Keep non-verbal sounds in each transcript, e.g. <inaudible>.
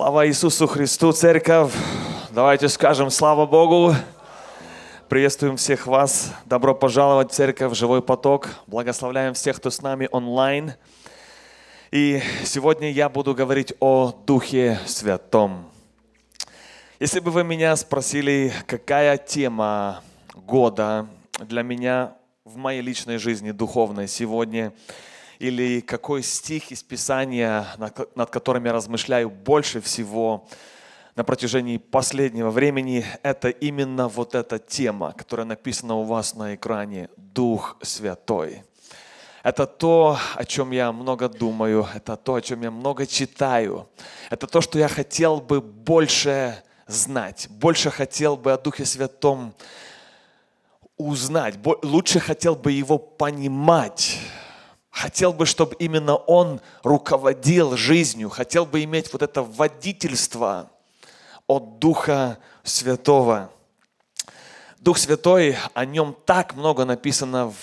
Слава Иисусу Христу, церковь! Давайте скажем слава Богу! Приветствуем всех вас! Добро пожаловать в церковь «Живой поток». Благословляем всех, кто с нами онлайн. И сегодня я буду говорить о Духе Святом. Если бы вы меня спросили, какая тема года для меня в моей личной жизни духовной сегодня – или какой стих из Писания, над которым я размышляю больше всего на протяжении последнего времени, это именно вот эта тема, которая написана у вас на экране «Дух Святой». Это то, о чем я много думаю, это то, о чем я много читаю, это то, что я хотел бы больше знать, больше хотел бы о Духе Святом узнать, лучше хотел бы его понимать. Хотел бы, чтобы именно он руководил жизнью, хотел бы иметь вот это водительство от Духа Святого. Дух Святой, о нем так много написано в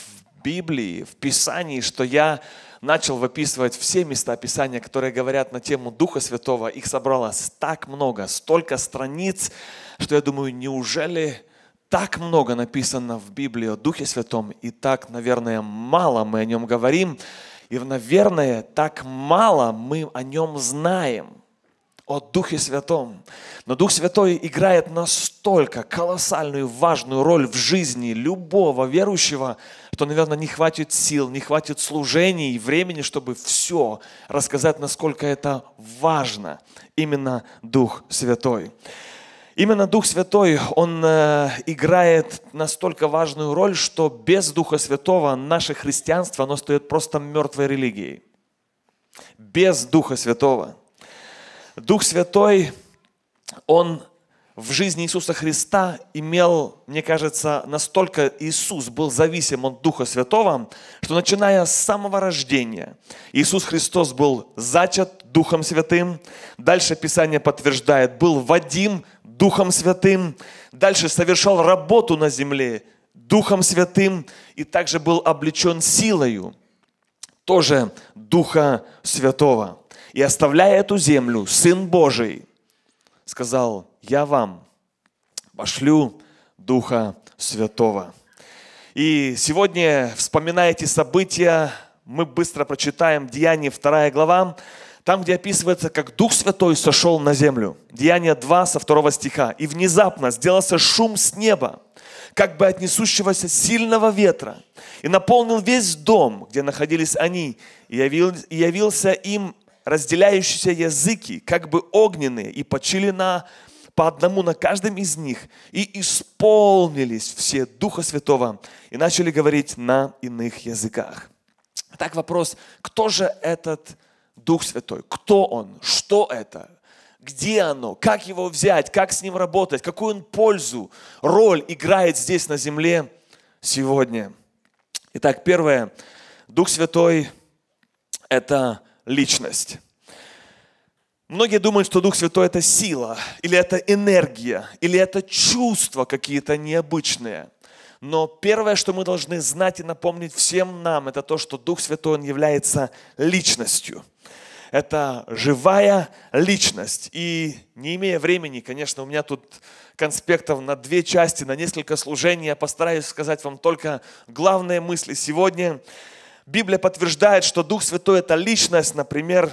Библии, в Писании, что я начал выписывать все места Писания, которые говорят на тему Духа Святого. Их собралось так много, столько страниц, что я думаю, неужели так много написано в Библии о Духе Святом, и так, наверное, мало мы о нем говорим, и, наверное, так мало мы о нем знаем, о Духе Святом. Но Дух Святой играет настолько колоссальную, важную роль в жизни любого верующего, что, наверное, не хватит сил, не хватит служений и времени, чтобы все рассказать, насколько это важно, именно Дух Святой. Именно Дух Святой, Он э, играет настолько важную роль, что без Духа Святого наше христианство, оно стоит просто мертвой религией. Без Духа Святого. Дух Святой, Он в жизни Иисуса Христа имел, мне кажется, настолько Иисус был зависим от Духа Святого, что начиная с самого рождения Иисус Христос был зачат Духом Святым. Дальше Писание подтверждает, был Вадим – Духом Святым, дальше совершал работу на земле Духом Святым и также был облечен силою, тоже Духа Святого. И оставляя эту землю, Сын Божий сказал, я вам пошлю Духа Святого. И сегодня, вспоминая эти события, мы быстро прочитаем Деяние 2 глава там, где описывается, как Дух Святой сошел на землю. Деяние 2 со 2 стиха. «И внезапно сделался шум с неба, как бы от несущегося сильного ветра, и наполнил весь дом, где находились они, и, явил, и явился им разделяющиеся языки, как бы огненные, и почили на, по одному на каждом из них, и исполнились все Духа Святого, и начали говорить на иных языках». Так вопрос, кто же этот Дух Святой? Кто Он? Что это? Где оно? Как его взять? Как с ним работать? Какую он пользу, роль играет здесь на земле сегодня? Итак, первое. Дух Святой – это личность. Многие думают, что Дух Святой – это сила, или это энергия, или это чувства какие-то необычные. Но первое, что мы должны знать и напомнить всем нам, это то, что Дух Святой, Он является личностью – это живая личность. И не имея времени, конечно, у меня тут конспектов на две части, на несколько служений, я постараюсь сказать вам только главные мысли. Сегодня Библия подтверждает, что Дух Святой – это личность, например,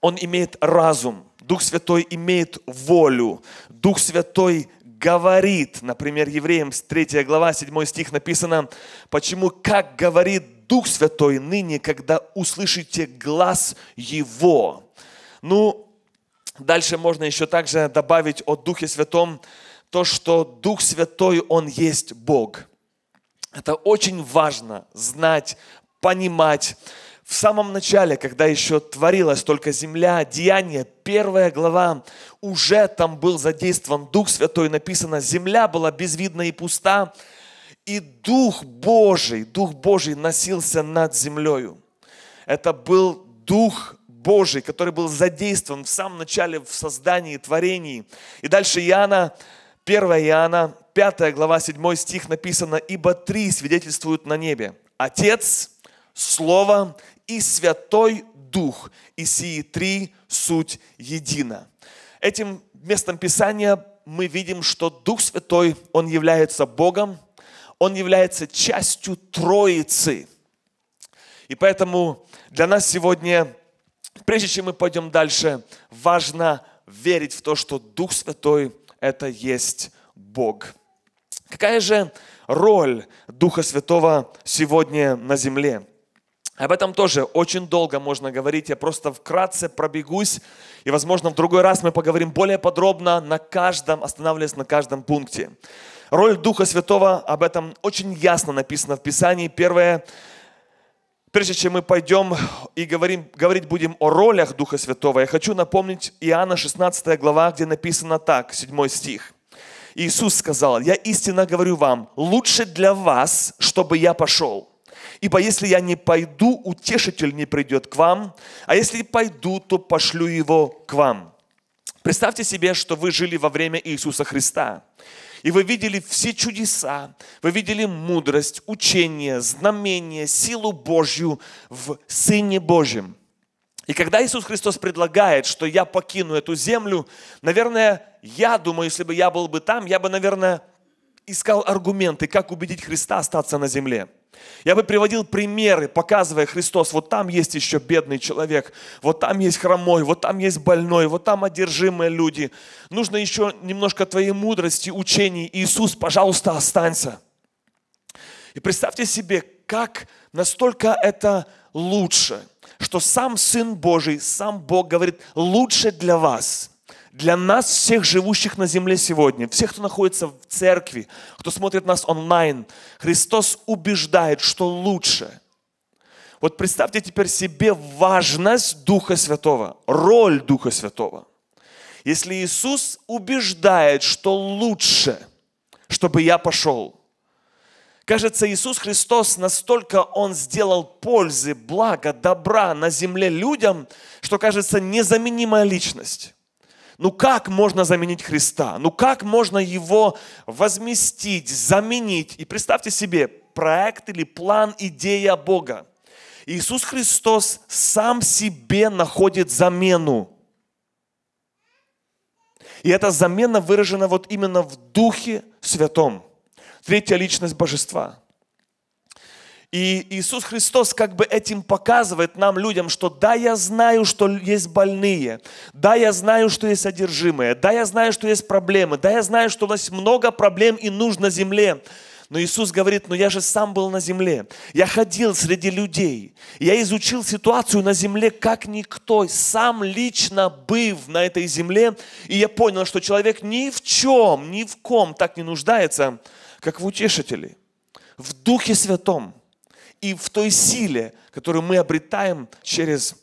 он имеет разум, Дух Святой имеет волю, Дух Святой говорит. Например, Евреям 3 глава, 7 стих написано, почему как говорит Дух Святой ныне, когда услышите глаз Его. Ну, дальше можно еще также добавить о Духе Святом то, что Дух Святой, Он есть Бог. Это очень важно знать, понимать. В самом начале, когда еще творилась только земля, Деяние, первая глава, уже там был задействован Дух Святой, написано, земля была безвидна и пуста, и Дух Божий, Дух Божий носился над землею. Это был Дух Божий, который был задействован в самом начале в создании, творении. И дальше Иоанна, 1 Иоанна, 5 глава, 7 стих написано, «Ибо три свидетельствуют на небе, Отец, Слово и Святой Дух, и сии три суть едина». Этим местом Писания мы видим, что Дух Святой, Он является Богом, он является частью Троицы. И поэтому для нас сегодня, прежде чем мы пойдем дальше, важно верить в то, что Дух Святой – это есть Бог. Какая же роль Духа Святого сегодня на земле? Об этом тоже очень долго можно говорить. Я просто вкратце пробегусь, и, возможно, в другой раз мы поговорим более подробно на каждом, останавливаясь на каждом пункте. Роль Духа Святого об этом очень ясно написано в Писании. Первое, прежде чем мы пойдем и говорим, говорить будем о ролях Духа Святого, я хочу напомнить Иоанна 16 глава, где написано так, 7 стих. Иисус сказал, «Я истинно говорю вам, лучше для вас, чтобы я пошел». Ибо если я не пойду, утешитель не придет к вам, а если пойду, то пошлю его к вам. Представьте себе, что вы жили во время Иисуса Христа. И вы видели все чудеса, вы видели мудрость, учение, знамение, силу Божью в Сыне Божьем. И когда Иисус Христос предлагает, что я покину эту землю, наверное, я думаю, если бы я был бы там, я бы, наверное, искал аргументы, как убедить Христа остаться на земле. Я бы приводил примеры, показывая Христос, вот там есть еще бедный человек, вот там есть хромой, вот там есть больной, вот там одержимые люди. Нужно еще немножко твоей мудрости, учений. Иисус, пожалуйста, останься. И представьте себе, как настолько это лучше, что сам Сын Божий, сам Бог говорит, лучше для вас, для нас, всех живущих на земле сегодня, всех, кто находится в церкви, кто смотрит нас онлайн, Христос убеждает, что лучше. Вот представьте теперь себе важность Духа Святого, роль Духа Святого. Если Иисус убеждает, что лучше, чтобы я пошел – Кажется, Иисус Христос настолько Он сделал пользы, блага, добра на земле людям, что кажется незаменимая личность. Ну как можно заменить Христа? Ну как можно его возместить, заменить? И представьте себе, проект или план, идея Бога. Иисус Христос сам себе находит замену. И эта замена выражена вот именно в Духе Святом. Третья личность Божества. И Иисус Христос как бы этим показывает нам, людям, что да, я знаю, что есть больные, да, я знаю, что есть одержимые, да, я знаю, что есть проблемы, да, я знаю, что у нас много проблем и нужно земле. Но Иисус говорит, но я же сам был на земле, я ходил среди людей, я изучил ситуацию на земле как никто, сам лично быв на этой земле, и я понял, что человек ни в чем, ни в ком так не нуждается, как в утешителе, в Духе Святом – и в той силе, которую мы обретаем через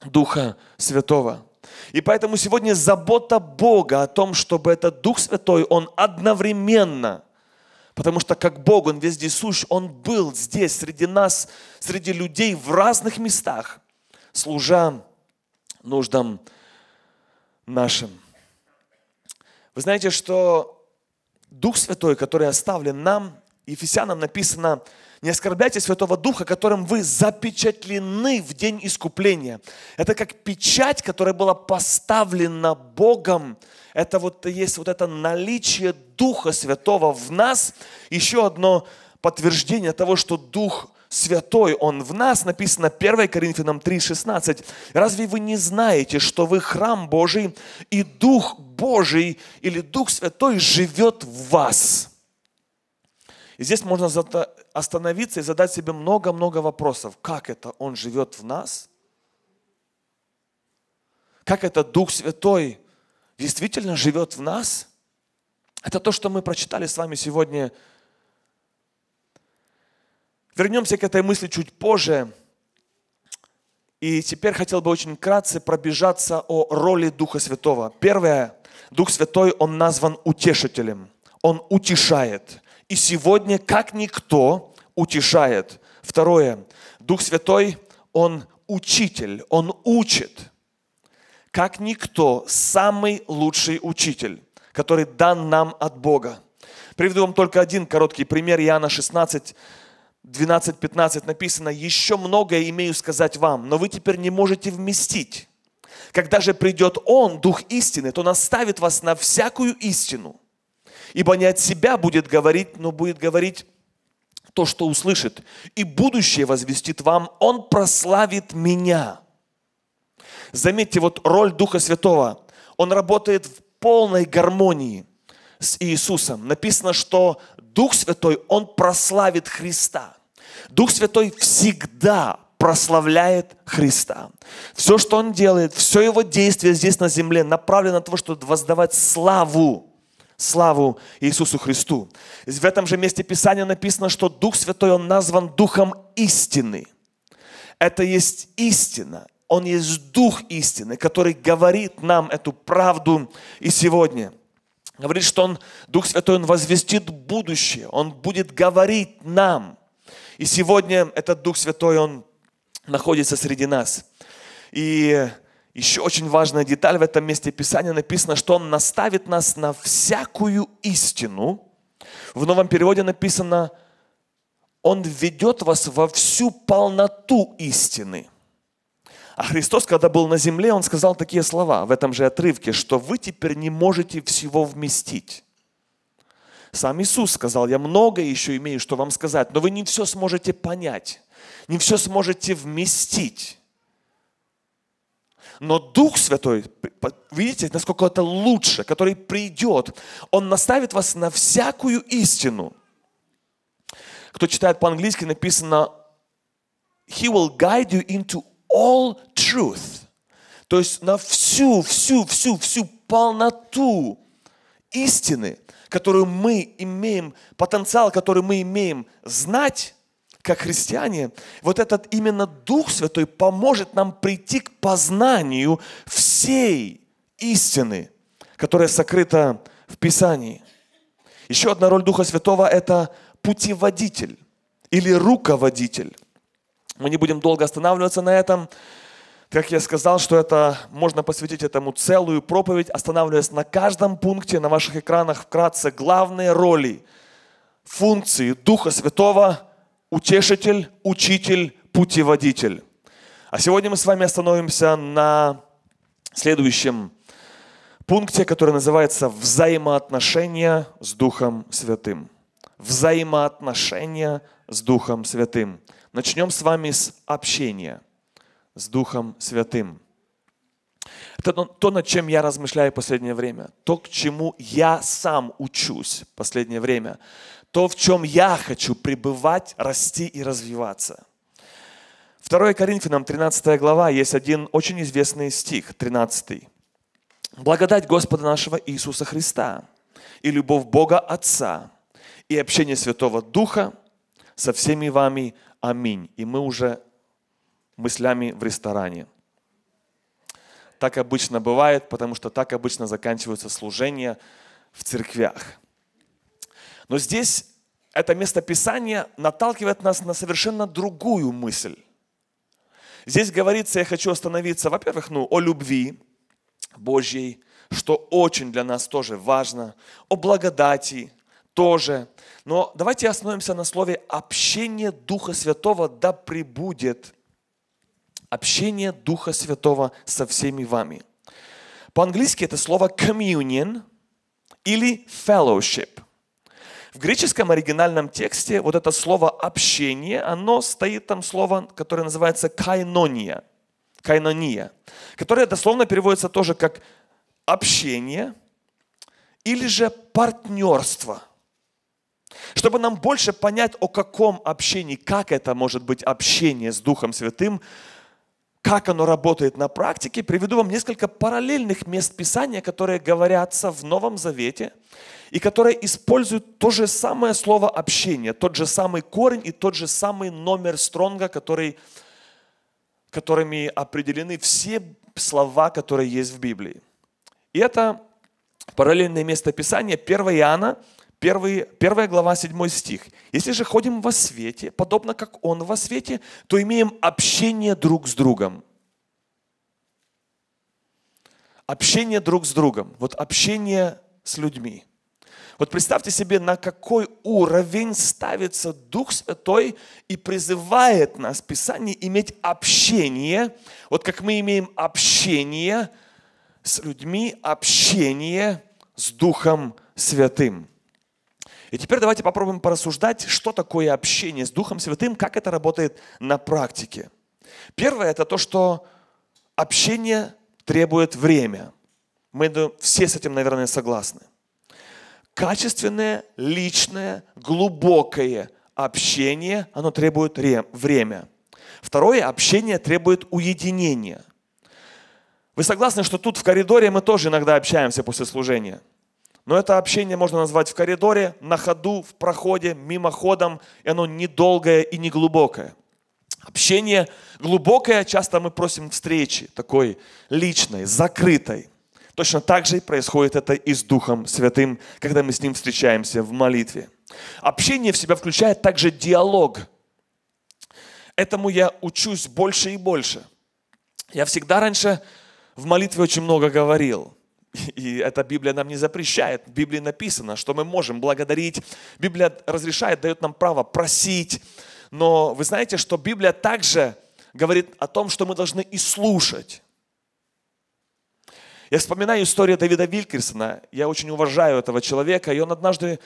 Духа Святого. И поэтому сегодня забота Бога о том, чтобы этот Дух Святой, Он одновременно, потому что как Бог, Он везде сущ, Он был здесь, среди нас, среди людей в разных местах, служа нуждам нашим. Вы знаете, что Дух Святой, который оставлен нам, Ефесянам написано – не оскорбляйте Святого Духа, которым вы запечатлены в день искупления. Это как печать, которая была поставлена Богом. Это вот есть вот это наличие Духа Святого в нас. Еще одно подтверждение того, что Дух Святой, Он в нас, написано 1 Коринфянам 3,16. Разве вы не знаете, что вы храм Божий, и Дух Божий или Дух Святой живет в вас? И здесь можно остановиться и задать себе много-много вопросов. Как это Он живет в нас? Как это Дух Святой действительно живет в нас? Это то, что мы прочитали с вами сегодня. Вернемся к этой мысли чуть позже. И теперь хотел бы очень кратко пробежаться о роли Духа Святого. Первое. Дух Святой, Он назван утешителем. Он утешает и сегодня, как никто, утешает. Второе. Дух Святой, Он учитель, Он учит. Как никто, самый лучший учитель, который дан нам от Бога. Приведу вам только один короткий пример. Иоанна 16, 12-15 написано, «Еще многое имею сказать вам, но вы теперь не можете вместить. Когда же придет Он, Дух истины, то наставит вас на всякую истину, Ибо не от себя будет говорить, но будет говорить то, что услышит. И будущее возвестит вам, он прославит меня. Заметьте, вот роль Духа Святого, он работает в полной гармонии с Иисусом. Написано, что Дух Святой, он прославит Христа. Дух Святой всегда прославляет Христа. Все, что Он делает, все Его действие здесь на земле направлено на то, чтобы воздавать славу Славу Иисусу Христу. В этом же месте Писания написано, что Дух Святой, Он назван Духом истины. Это есть истина. Он есть Дух истины, который говорит нам эту правду и сегодня – Говорит, что Он, Дух Святой, Он возвестит будущее, Он будет говорить нам. И сегодня этот Дух Святой, Он находится среди нас. И еще очень важная деталь в этом месте Писания написано, что Он наставит нас на всякую истину. В новом переводе написано, Он ведет вас во всю полноту истины. А Христос, когда был на земле, Он сказал такие слова в этом же отрывке, что вы теперь не можете всего вместить. Сам Иисус сказал, я много еще имею, что вам сказать, но вы не все сможете понять, не все сможете вместить. Но Дух Святой, видите, насколько это лучше, который придет, Он наставит вас на всякую истину. Кто читает по-английски, написано He will guide you into all truth. То есть на всю, всю, всю, всю полноту истины, которую мы имеем, потенциал, который мы имеем знать, как христиане, вот этот именно Дух Святой поможет нам прийти к познанию всей истины, которая сокрыта в Писании. Еще одна роль Духа Святого – это путеводитель или руководитель. Мы не будем долго останавливаться на этом. Как я сказал, что это можно посвятить этому целую проповедь, останавливаясь на каждом пункте на ваших экранах вкратце главные роли, функции Духа Святого – утешитель, учитель, путеводитель. А сегодня мы с вами остановимся на следующем пункте, который называется «Взаимоотношения с Духом Святым». Взаимоотношения с Духом Святым. Начнем с вами с общения с Духом Святым. Это то, над чем я размышляю в последнее время, то, к чему я сам учусь в последнее время, то, в чем я хочу пребывать, расти и развиваться. 2 Коринфянам 13 глава есть один очень известный стих, 13. «Благодать Господа нашего Иисуса Христа и любовь Бога Отца и общение Святого Духа со всеми вами. Аминь». И мы уже мыслями в ресторане. Так обычно бывает, потому что так обычно заканчиваются служения в церквях – но здесь это местописание наталкивает нас на совершенно другую мысль. Здесь говорится, я хочу остановиться, во-первых, ну, о любви Божьей, что очень для нас тоже важно, о благодати тоже. Но давайте остановимся на слове «общение Духа Святого да пребудет». Общение Духа Святого со всеми вами. По-английски это слово communion или fellowship. В греческом оригинальном тексте вот это слово «общение», оно стоит там слово, которое называется «кайнония», «кайнония», которое дословно переводится тоже как «общение» или же «партнерство». Чтобы нам больше понять, о каком общении, как это может быть общение с Духом Святым, как оно работает на практике, приведу вам несколько параллельных мест Писания, которые говорятся в Новом Завете и которые используют то же самое слово общение, тот же самый корень и тот же самый номер стронга, который, которыми определены все слова, которые есть в Библии. И это параллельное место Писания 1 Иоанна, 1, 1 глава, 7 стих. «Если же ходим во свете, подобно как Он во свете, то имеем общение друг с другом». Общение друг с другом. Вот общение с людьми. Вот представьте себе, на какой уровень ставится Дух Святой и призывает нас в Писании иметь общение. Вот как мы имеем общение с людьми, общение с Духом Святым. И теперь давайте попробуем порассуждать, что такое общение с Духом Святым, как это работает на практике. Первое – это то, что общение требует время. Мы все с этим, наверное, согласны. Качественное, личное, глубокое общение, оно требует время. Второе – общение требует уединения. Вы согласны, что тут в коридоре мы тоже иногда общаемся после служения – но это общение можно назвать в коридоре, на ходу, в проходе, мимоходом, и оно недолгое и неглубокое. Общение глубокое, часто мы просим встречи, такой личной, закрытой. Точно так же происходит это и с Духом Святым, когда мы с Ним встречаемся в молитве. Общение в себя включает также диалог. Этому я учусь больше и больше. Я всегда раньше в молитве очень много говорил – <laughs> И эта Библия нам не запрещает. В Библии написано, что мы можем благодарить. Библия разрешает, дает нам право просить. Но вы знаете, что Библия также говорит о том, что мы должны и слушать. Я вспоминаю историю Давида Вилькерсона. Я очень уважаю этого человека. И он однажды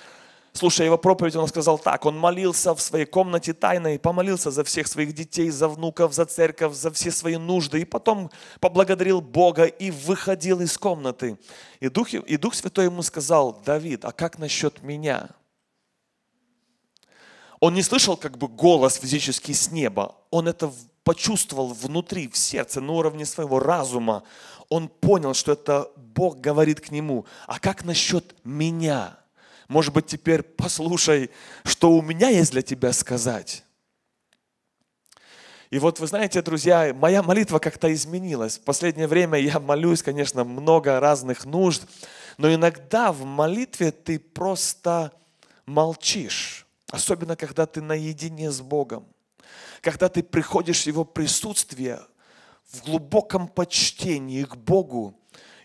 слушая его проповедь, он сказал так, он молился в своей комнате тайно и помолился за всех своих детей, за внуков, за церковь, за все свои нужды, и потом поблагодарил Бога и выходил из комнаты. И Дух, и Дух Святой ему сказал, Давид, а как насчет меня? Он не слышал как бы голос физический с неба, он это почувствовал внутри, в сердце, на уровне своего разума. Он понял, что это Бог говорит к нему, а как насчет меня? Может быть, теперь послушай, что у меня есть для тебя сказать. И вот вы знаете, друзья, моя молитва как-то изменилась. В последнее время я молюсь, конечно, много разных нужд, но иногда в молитве ты просто молчишь, особенно когда ты наедине с Богом, когда ты приходишь в Его присутствие в глубоком почтении к Богу,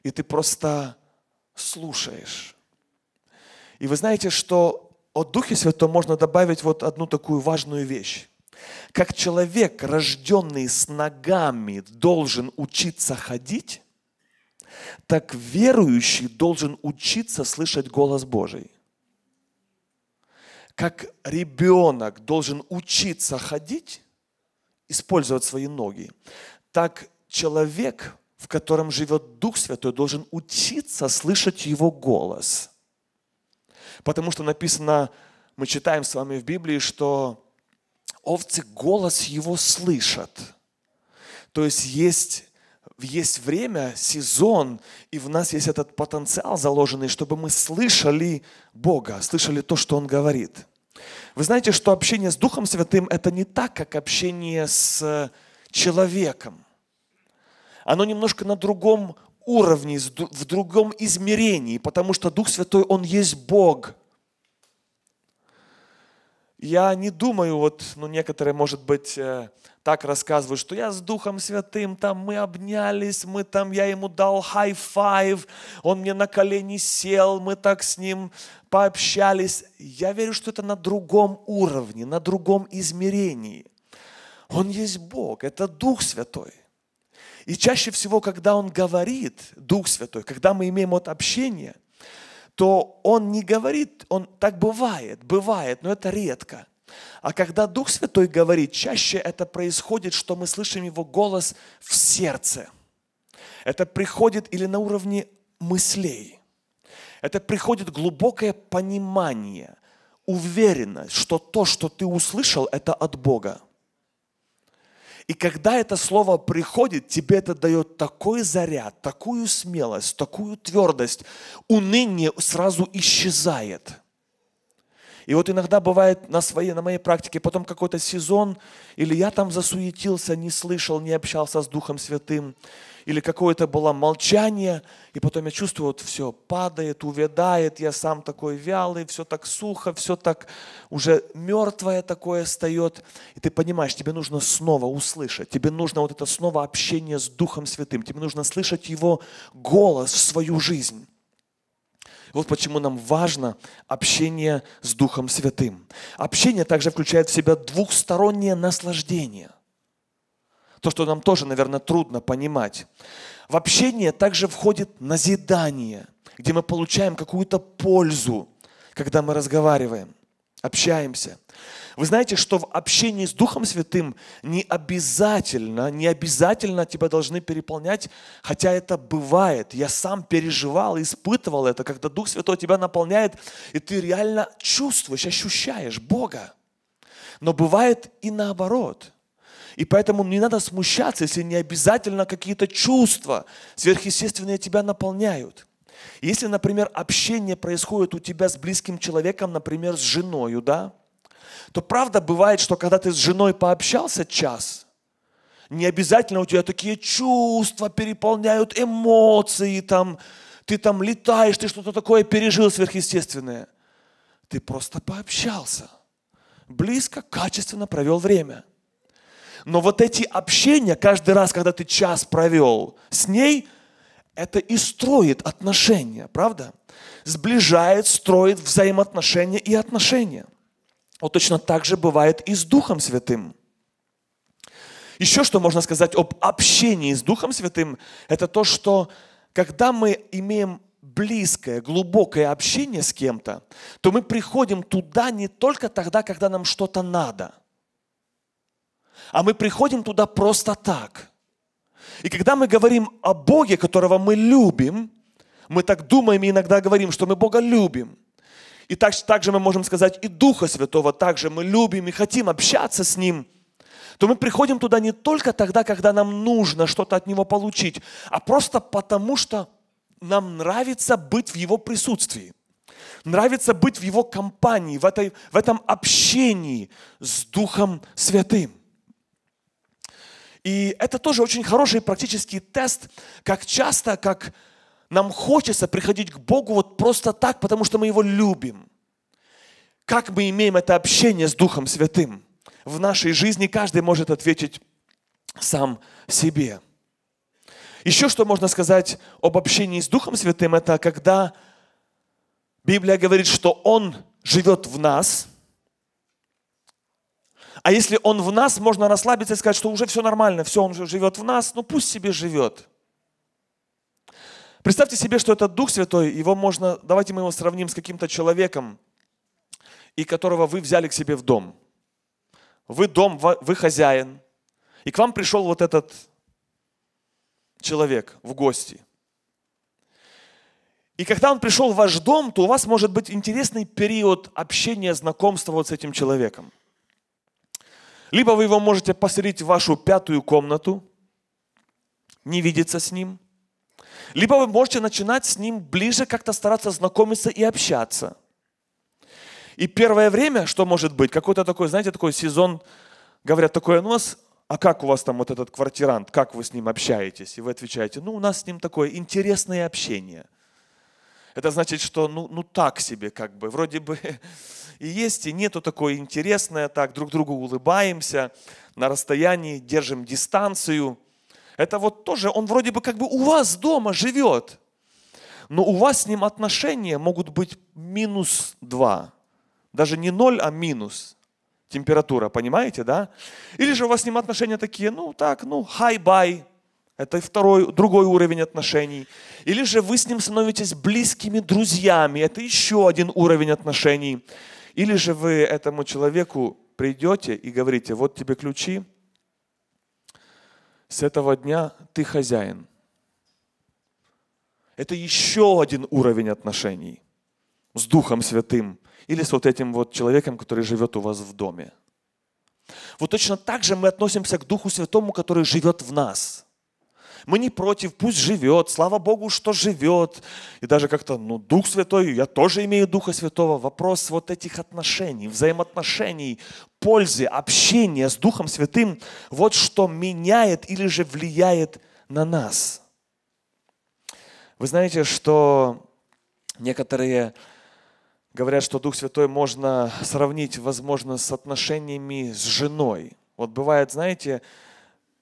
и ты просто слушаешь. И вы знаете, что от Духа Святого можно добавить вот одну такую важную вещь. Как человек, рожденный с ногами, должен учиться ходить, так верующий должен учиться слышать голос Божий. Как ребенок должен учиться ходить, использовать свои ноги, так человек, в котором живет Дух Святой, должен учиться слышать Его голос – Потому что написано, мы читаем с вами в Библии, что овцы голос его слышат. То есть есть есть время, сезон, и в нас есть этот потенциал заложенный, чтобы мы слышали Бога, слышали то, что Он говорит. Вы знаете, что общение с Духом Святым – это не так, как общение с человеком. Оно немножко на другом уровне, в другом измерении, потому что Дух Святой, Он есть Бог. Я не думаю, вот, ну, некоторые, может быть, э, так рассказывают, что я с Духом Святым, там мы обнялись, мы там, я ему дал хай-файв, он мне на колени сел, мы так с ним пообщались. Я верю, что это на другом уровне, на другом измерении. Он есть Бог, это Дух Святой. И чаще всего, когда Он говорит, Дух Святой, когда мы имеем вот общение, то Он не говорит, Он так бывает, бывает, но это редко. А когда Дух Святой говорит, чаще это происходит, что мы слышим Его голос в сердце. Это приходит или на уровне мыслей. Это приходит глубокое понимание, уверенность, что то, что ты услышал, это от Бога. И когда это слово приходит, тебе это дает такой заряд, такую смелость, такую твердость. Уныние сразу исчезает. И вот иногда бывает на, своей, на моей практике, потом какой-то сезон, или я там засуетился, не слышал, не общался с Духом Святым, или какое-то было молчание, и потом я чувствую, вот все падает, увядает, я сам такой вялый, все так сухо, все так уже мертвое такое встает. И ты понимаешь, тебе нужно снова услышать, тебе нужно вот это снова общение с Духом Святым, тебе нужно слышать Его голос в свою жизнь. Вот почему нам важно общение с Духом Святым. Общение также включает в себя двухстороннее наслаждение – то, что нам тоже, наверное, трудно понимать. В общение также входит назидание, где мы получаем какую-то пользу, когда мы разговариваем, общаемся. Вы знаете, что в общении с Духом Святым не обязательно, не обязательно тебя должны переполнять, хотя это бывает. Я сам переживал, испытывал это, когда Дух Святой тебя наполняет, и ты реально чувствуешь, ощущаешь Бога. Но бывает и наоборот – и поэтому не надо смущаться, если не обязательно какие-то чувства сверхъестественные тебя наполняют. Если, например, общение происходит у тебя с близким человеком, например, с женой, да, то правда бывает, что когда ты с женой пообщался час, не обязательно у тебя такие чувства переполняют эмоции, там, ты там летаешь, ты что-то такое пережил сверхъестественное. Ты просто пообщался. Близко, качественно провел время – но вот эти общения, каждый раз, когда ты час провел с ней, это и строит отношения, правда? Сближает, строит взаимоотношения и отношения. Вот точно так же бывает и с Духом Святым. Еще что можно сказать об общении с Духом Святым, это то, что когда мы имеем близкое, глубокое общение с кем-то, то мы приходим туда не только тогда, когда нам что-то надо – а мы приходим туда просто так. И когда мы говорим о Боге, которого мы любим, мы так думаем и иногда говорим, что мы Бога любим. И так, же мы можем сказать и Духа Святого, также мы любим и хотим общаться с Ним – то мы приходим туда не только тогда, когда нам нужно что-то от Него получить, а просто потому, что нам нравится быть в Его присутствии. Нравится быть в Его компании, в, этой, в этом общении с Духом Святым. И это тоже очень хороший практический тест, как часто, как нам хочется приходить к Богу вот просто так, потому что мы Его любим. Как мы имеем это общение с Духом Святым? В нашей жизни каждый может ответить сам себе. Еще что можно сказать об общении с Духом Святым, это когда Библия говорит, что Он живет в нас – а если он в нас, можно расслабиться и сказать, что уже все нормально, все, он живет в нас, ну пусть себе живет. Представьте себе, что это Дух Святой, его можно, давайте мы его сравним с каким-то человеком, и которого вы взяли к себе в дом. Вы дом, вы хозяин. И к вам пришел вот этот человек в гости. И когда он пришел в ваш дом, то у вас может быть интересный период общения, знакомства вот с этим человеком. Либо вы его можете поселить в вашу пятую комнату, не видеться с ним. Либо вы можете начинать с ним ближе как-то стараться знакомиться и общаться. И первое время, что может быть, какой-то такой, знаете, такой сезон, говорят, такой, ну, вас, а как у вас там вот этот квартирант, как вы с ним общаетесь? И вы отвечаете, ну, у нас с ним такое интересное общение. Это значит, что ну, ну так себе как бы, вроде бы <laughs> и есть, и нету такое интересное, так друг другу улыбаемся, на расстоянии держим дистанцию. Это вот тоже, он вроде бы как бы у вас дома живет, но у вас с ним отношения могут быть минус два, Даже не ноль, а минус температура, понимаете, да? Или же у вас с ним отношения такие, ну так, ну, хай-бай, это второй, другой уровень отношений. Или же вы с ним становитесь близкими друзьями. Это еще один уровень отношений. Или же вы этому человеку придете и говорите, вот тебе ключи, с этого дня ты хозяин. Это еще один уровень отношений с Духом Святым или с вот этим вот человеком, который живет у вас в доме. Вот точно так же мы относимся к Духу Святому, который живет в нас – мы не против, пусть живет, слава Богу, что живет. И даже как-то, ну, Дух Святой, я тоже имею Духа Святого. Вопрос вот этих отношений, взаимоотношений, пользы, общения с Духом Святым, вот что меняет или же влияет на нас. Вы знаете, что некоторые говорят, что Дух Святой можно сравнить, возможно, с отношениями с женой. Вот бывает, знаете,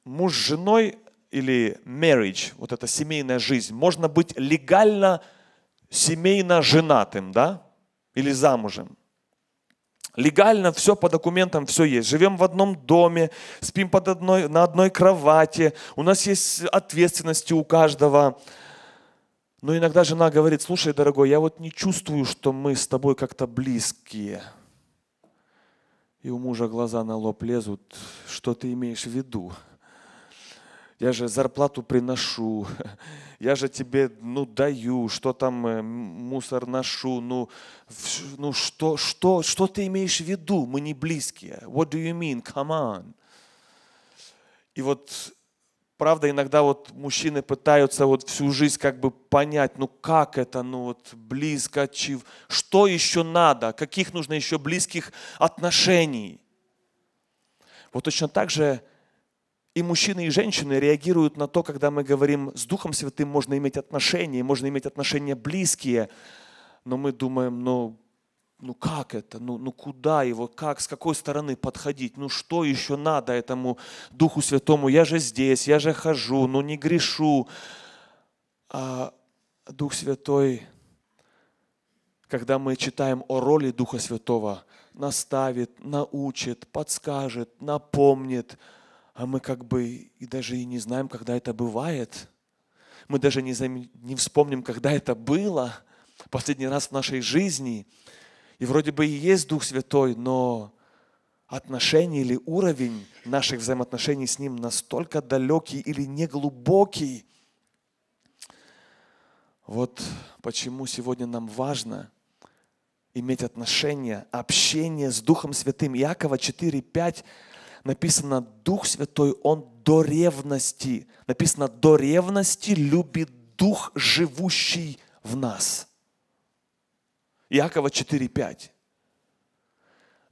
муж с женой или marriage, вот эта семейная жизнь, можно быть легально семейно женатым, да, или замужем. Легально все по документам, все есть. Живем в одном доме, спим под одной, на одной кровати, у нас есть ответственности у каждого. Но иногда жена говорит, слушай, дорогой, я вот не чувствую, что мы с тобой как-то близкие. И у мужа глаза на лоб лезут, что ты имеешь в виду? я же зарплату приношу, <laughs> я же тебе, ну, даю, что там, э, мусор ношу, ну, ну что, что, что ты имеешь в виду? Мы не близкие. What do you mean? Come on. И вот, правда, иногда вот мужчины пытаются вот всю жизнь как бы понять, ну как это, ну вот близко, чив, что еще надо, каких нужно еще близких отношений. Вот точно так же и мужчины, и женщины реагируют на то, когда мы говорим, с Духом Святым можно иметь отношения, можно иметь отношения близкие, но мы думаем, ну, ну как это, ну, ну куда его, как, с какой стороны подходить, ну что еще надо этому Духу Святому, я же здесь, я же хожу, ну не грешу. А Дух Святой, когда мы читаем о роли Духа Святого, наставит, научит, подскажет, напомнит – а мы как бы и даже и не знаем, когда это бывает. Мы даже не, зам... не вспомним, когда это было последний раз в нашей жизни. И вроде бы и есть Дух Святой, но отношение или уровень наших взаимоотношений с Ним настолько далекий или неглубокий. Вот почему сегодня нам важно иметь отношения, общение с Духом Святым. Иакова 4, 5 написано Дух Святой, Он до ревности, написано до ревности любит Дух, живущий в нас. Иакова 4,5.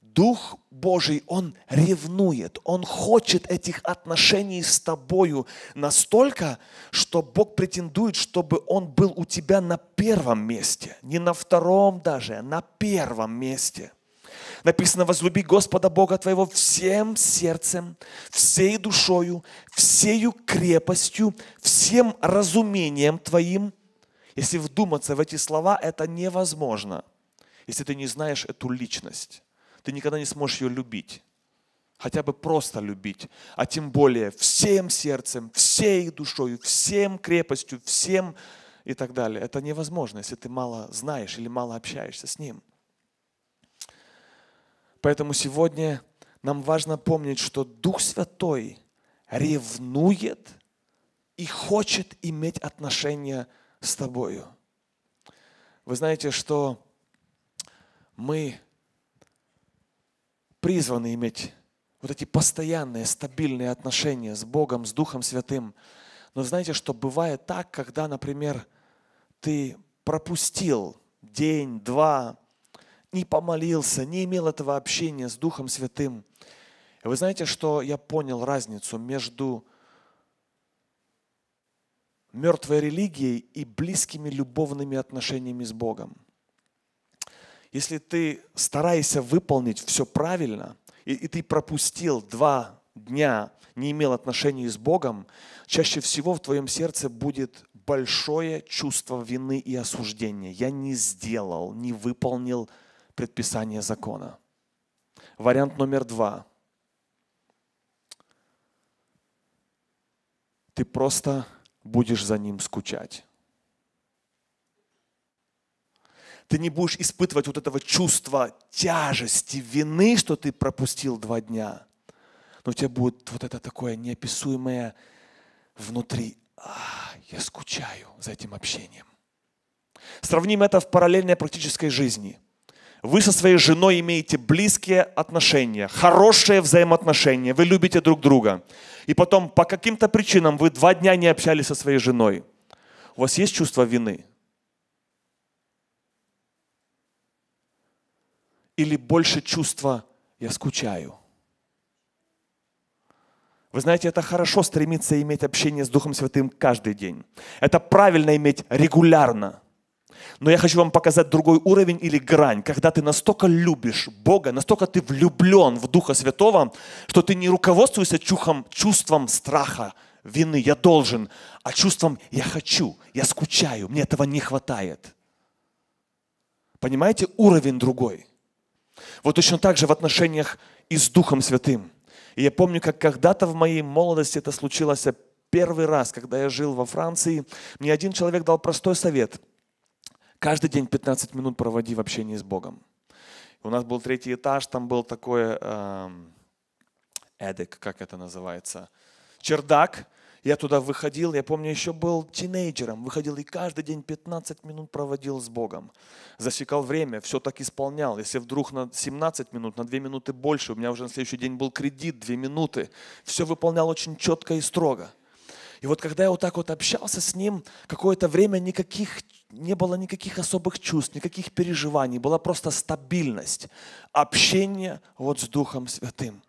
Дух Божий, Он ревнует, Он хочет этих отношений с тобою настолько, что Бог претендует, чтобы Он был у тебя на первом месте, не на втором даже, а на первом месте – Написано, возлюби Господа Бога твоего всем сердцем, всей душою, всею крепостью, всем разумением твоим. Если вдуматься в эти слова, это невозможно, если ты не знаешь эту личность. Ты никогда не сможешь ее любить хотя бы просто любить, а тем более всем сердцем, всей душою, всем крепостью, всем и так далее. Это невозможно, если ты мало знаешь или мало общаешься с Ним. Поэтому сегодня нам важно помнить, что Дух Святой ревнует и хочет иметь отношения с тобою. Вы знаете, что мы призваны иметь вот эти постоянные, стабильные отношения с Богом, с Духом Святым. Но знаете, что бывает так, когда, например, ты пропустил день, два, не помолился, не имел этого общения с Духом Святым. И вы знаете, что я понял разницу между мертвой религией и близкими любовными отношениями с Богом. Если ты стараешься выполнить все правильно, и, и ты пропустил два дня, не имел отношений с Богом, чаще всего в твоем сердце будет большое чувство вины и осуждения. Я не сделал, не выполнил предписание закона. Вариант номер два. Ты просто будешь за ним скучать. Ты не будешь испытывать вот этого чувства тяжести, вины, что ты пропустил два дня. Но у тебя будет вот это такое неописуемое внутри. А, я скучаю за этим общением. Сравним это в параллельной практической жизни – вы со своей женой имеете близкие отношения, хорошие взаимоотношения, вы любите друг друга. И потом по каким-то причинам вы два дня не общались со своей женой. У вас есть чувство вины? Или больше чувство «я скучаю»? Вы знаете, это хорошо стремиться иметь общение с Духом Святым каждый день. Это правильно иметь регулярно – но я хочу вам показать другой уровень или грань, когда ты настолько любишь Бога, настолько ты влюблен в Духа Святого, что ты не руководствуешься чухом, чувством страха, вины, я должен, а чувством я хочу, я скучаю, мне этого не хватает. Понимаете, уровень другой. Вот точно так же в отношениях и с Духом Святым. И я помню, как когда-то в моей молодости это случилось первый раз, когда я жил во Франции. Мне один человек дал простой совет. Каждый день 15 минут проводи в общении с Богом. У нас был третий этаж, там был такой эм, эдик, как это называется, чердак. Я туда выходил, я помню, еще был тинейджером, выходил и каждый день 15 минут проводил с Богом. Засекал время, все так исполнял. Если вдруг на 17 минут, на 2 минуты больше, у меня уже на следующий день был кредит 2 минуты. Все выполнял очень четко и строго. И вот когда я вот так вот общался с ним, какое-то время никаких не было никаких особых чувств, никаких переживаний, была просто стабильность, общение вот с Духом Святым.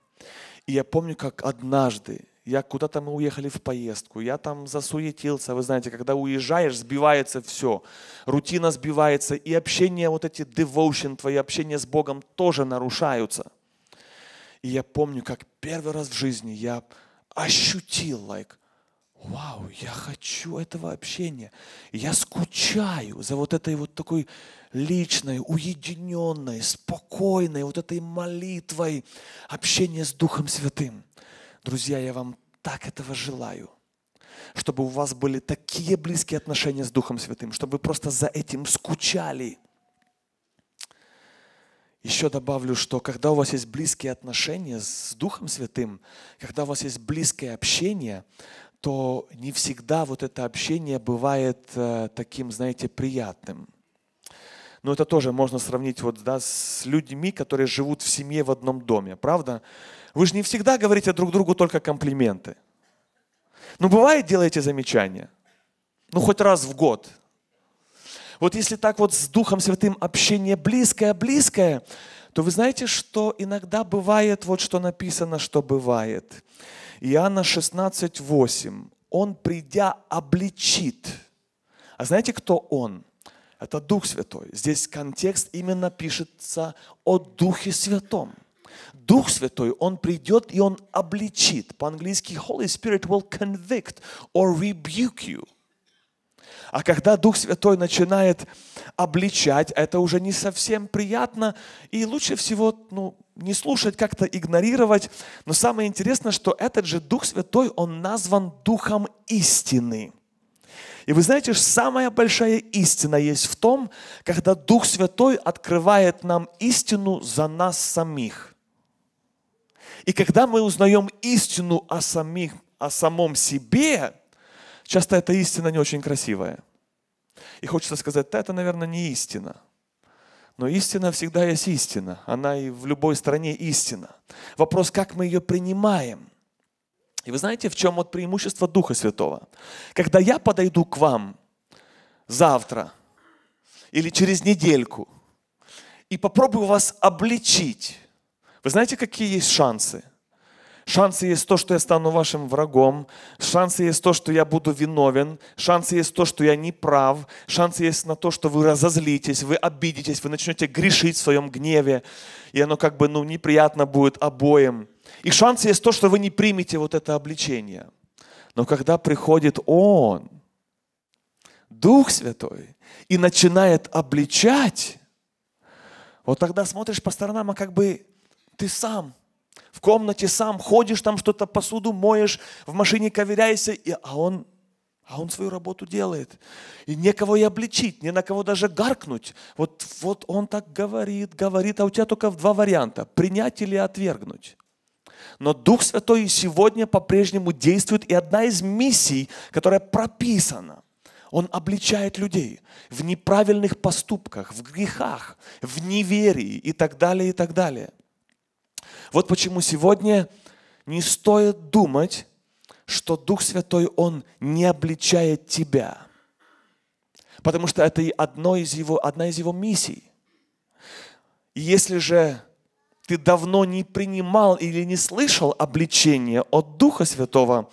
И я помню, как однажды я куда-то мы уехали в поездку, я там засуетился, вы знаете, когда уезжаешь, сбивается все, рутина сбивается, и общение, вот эти devotion, твои общение с Богом тоже нарушаются. И я помню, как первый раз в жизни я ощутил, like, Вау, я хочу этого общения. Я скучаю за вот этой вот такой личной, уединенной, спокойной, вот этой молитвой, общения с Духом Святым. Друзья, я вам так этого желаю чтобы у вас были такие близкие отношения с Духом Святым, чтобы вы просто за этим скучали. Еще добавлю, что когда у вас есть близкие отношения с Духом Святым, когда у вас есть близкое общение, то не всегда вот это общение бывает э, таким, знаете, приятным. Но это тоже можно сравнить вот, да, с людьми, которые живут в семье в одном доме, правда? Вы же не всегда говорите друг другу только комплименты. Ну, бывает, делаете замечания. Ну, хоть раз в год. Вот если так вот с Духом Святым общение близкое-близкое, то вы знаете, что иногда бывает вот что написано, что бывает. Иоанна 16, 8. Он, придя, обличит. А знаете, кто он? Это Дух Святой. Здесь контекст именно пишется о Духе Святом. Дух Святой, Он придет и Он обличит. По-английски Holy Spirit will convict or rebuke you – а когда Дух Святой начинает обличать, это уже не совсем приятно, и лучше всего ну, не слушать, как-то игнорировать. Но самое интересное, что этот же Дух Святой, он назван Духом истины. И вы знаете, самая большая истина есть в том, когда Дух Святой открывает нам истину за нас самих. И когда мы узнаем истину о самих, о самом себе, Часто эта истина не очень красивая. И хочется сказать, да, это, наверное, не истина. Но истина всегда есть истина. Она и в любой стране истина. Вопрос, как мы ее принимаем. И вы знаете, в чем вот преимущество Духа Святого? Когда я подойду к вам завтра или через недельку и попробую вас обличить, вы знаете, какие есть шансы? Шансы есть то, что я стану вашим врагом. Шансы есть то, что я буду виновен. Шансы есть то, что я не прав. Шансы есть на то, что вы разозлитесь, вы обидитесь, вы начнете грешить в своем гневе. И оно как бы ну, неприятно будет обоим. И шансы есть то, что вы не примете вот это обличение. Но когда приходит Он, Дух Святой, и начинает обличать, вот тогда смотришь по сторонам, а как бы ты сам в комнате сам ходишь, там что-то посуду моешь, в машине ковыряйся, и, а он а он свою работу делает. И некого и обличить, ни на кого даже гаркнуть. Вот, вот он так говорит, говорит, а у тебя только два варианта. Принять или отвергнуть. Но Дух Святой сегодня по-прежнему действует, и одна из миссий, которая прописана, он обличает людей в неправильных поступках, в грехах, в неверии и так далее, и так далее. Вот почему сегодня не стоит думать, что Дух Святой, Он не обличает тебя. Потому что это одно из его, одна из его миссий. если же ты давно не принимал или не слышал обличения от Духа Святого,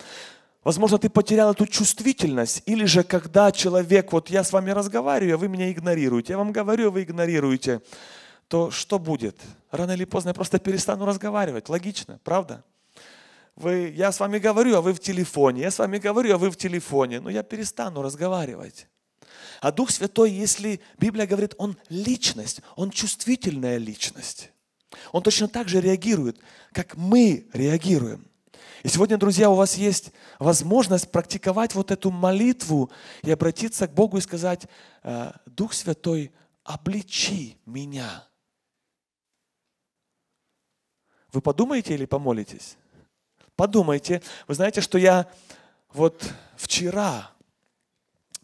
возможно, ты потерял эту чувствительность. Или же, когда человек, вот я с вами разговариваю, а вы меня игнорируете, я вам говорю, а вы игнорируете – то что будет? Рано или поздно я просто перестану разговаривать. Логично, правда? Вы, я с вами говорю, а вы в телефоне. Я с вами говорю, а вы в телефоне. Но ну, я перестану разговаривать. А Дух Святой, если Библия говорит, он личность, он чувствительная личность. Он точно так же реагирует, как мы реагируем. И сегодня, друзья, у вас есть возможность практиковать вот эту молитву и обратиться к Богу и сказать, «Э, «Дух Святой, обличи меня». Вы подумаете или помолитесь? Подумайте. Вы знаете, что я вот вчера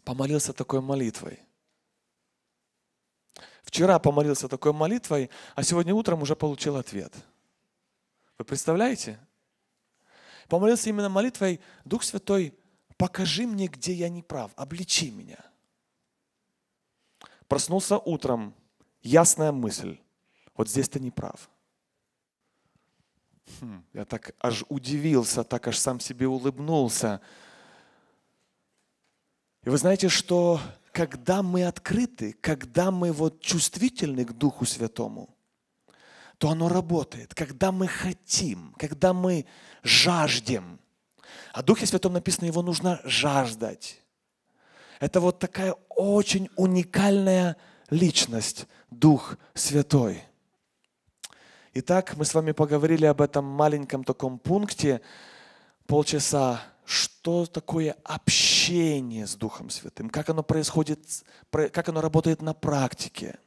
помолился такой молитвой. Вчера помолился такой молитвой, а сегодня утром уже получил ответ. Вы представляете? Помолился именно молитвой Дух Святой, покажи мне, где я не прав, обличи меня. Проснулся утром, ясная мысль, вот здесь ты не прав – Хм. Я так аж удивился, так аж сам себе улыбнулся. И вы знаете, что когда мы открыты, когда мы вот чувствительны к Духу Святому, то оно работает. Когда мы хотим, когда мы жаждем. О Духе Святом написано, его нужно жаждать. Это вот такая очень уникальная личность, Дух Святой – Итак, мы с вами поговорили об этом маленьком таком пункте полчаса. Что такое общение с Духом Святым? Как оно происходит, как оно работает на практике?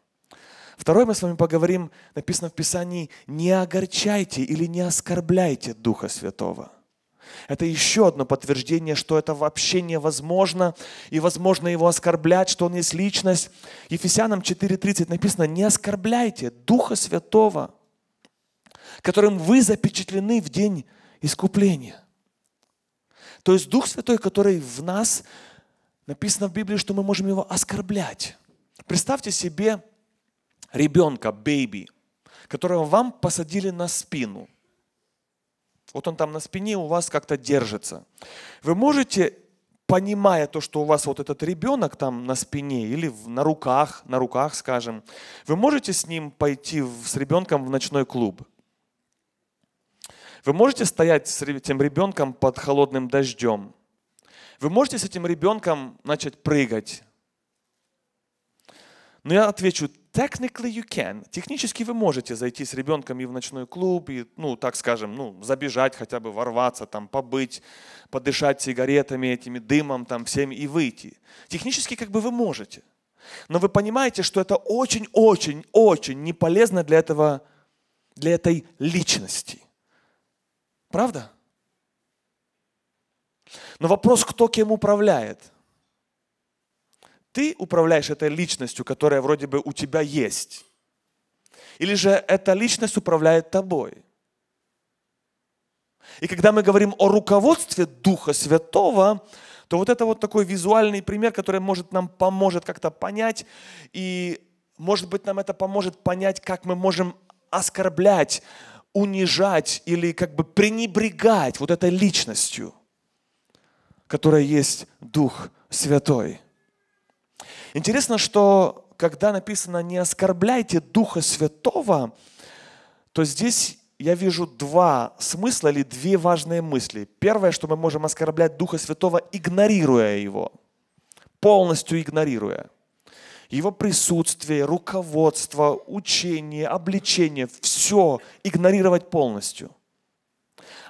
Второе, мы с вами поговорим, написано в Писании, не огорчайте или не оскорбляйте Духа Святого. Это еще одно подтверждение, что это вообще невозможно, и возможно его оскорблять, что он есть личность. Ефесянам 4.30 написано, не оскорбляйте Духа Святого – которым вы запечатлены в день искупления. То есть Дух Святой, который в нас, написано в Библии, что мы можем его оскорблять. Представьте себе ребенка, бейби, которого вам посадили на спину. Вот он там на спине у вас как-то держится. Вы можете понимая то, что у вас вот этот ребенок там на спине или на руках, на руках, скажем, вы можете с ним пойти с ребенком в ночной клуб? Вы можете стоять с этим ребенком под холодным дождем. Вы можете с этим ребенком начать прыгать. Но я отвечу, technically you can. Технически вы можете зайти с ребенком и в ночной клуб, и, ну, так скажем, ну, забежать хотя бы, ворваться, там, побыть, подышать сигаретами, этими дымом, там, всеми и выйти. Технически как бы вы можете. Но вы понимаете, что это очень-очень-очень не полезно для этого, для этой личности. Правда? Но вопрос, кто кем управляет? Ты управляешь этой личностью, которая вроде бы у тебя есть. Или же эта личность управляет тобой? И когда мы говорим о руководстве Духа Святого, то вот это вот такой визуальный пример, который может нам поможет как-то понять, и может быть нам это поможет понять, как мы можем оскорблять унижать или как бы пренебрегать вот этой личностью, которая есть Дух Святой. Интересно, что когда написано «не оскорбляйте Духа Святого», то здесь я вижу два смысла или две важные мысли. Первое, что мы можем оскорблять Духа Святого, игнорируя его, полностью игнорируя – его присутствие, руководство, учение, обличение, все игнорировать полностью.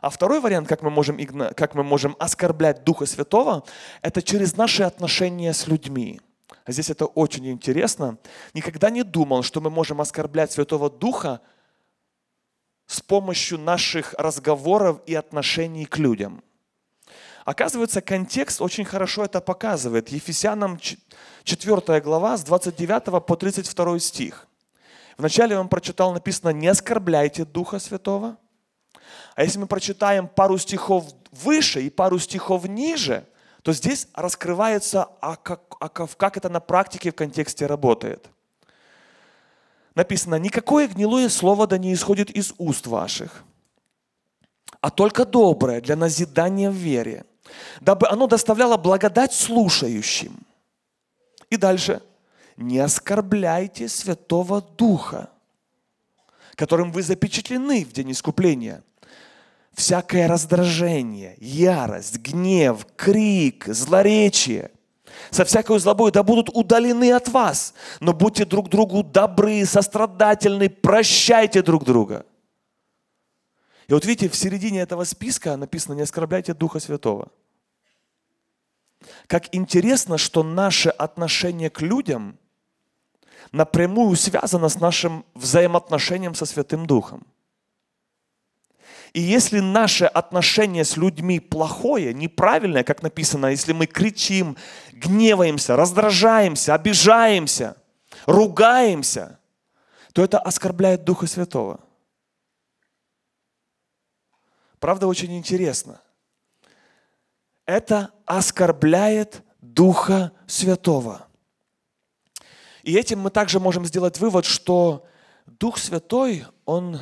А второй вариант, как мы, можем, как мы можем оскорблять Духа Святого, это через наши отношения с людьми. Здесь это очень интересно. Никогда не думал, что мы можем оскорблять Святого Духа с помощью наших разговоров и отношений к людям. Оказывается, контекст очень хорошо это показывает. Ефесянам 4 глава с 29 по 32 стих. Вначале я вам прочитал, написано, не оскорбляйте Духа Святого. А если мы прочитаем пару стихов выше и пару стихов ниже, то здесь раскрывается, а как, а как это на практике в контексте работает. Написано, никакое гнилое слово да не исходит из уст ваших, а только доброе для назидания в вере – дабы оно доставляло благодать слушающим. И дальше. Не оскорбляйте Святого Духа, которым вы запечатлены в день искупления. Всякое раздражение, ярость, гнев, крик, злоречие – со всякой злобой, да будут удалены от вас. Но будьте друг другу добры, сострадательны, прощайте друг друга, и вот видите, в середине этого списка написано «Не оскорбляйте Духа Святого». Как интересно, что наше отношение к людям напрямую связано с нашим взаимоотношением со Святым Духом. И если наше отношение с людьми плохое, неправильное, как написано, если мы кричим, гневаемся, раздражаемся, обижаемся, ругаемся, то это оскорбляет Духа Святого. Правда, очень интересно. Это оскорбляет Духа Святого. И этим мы также можем сделать вывод, что Дух Святой, Он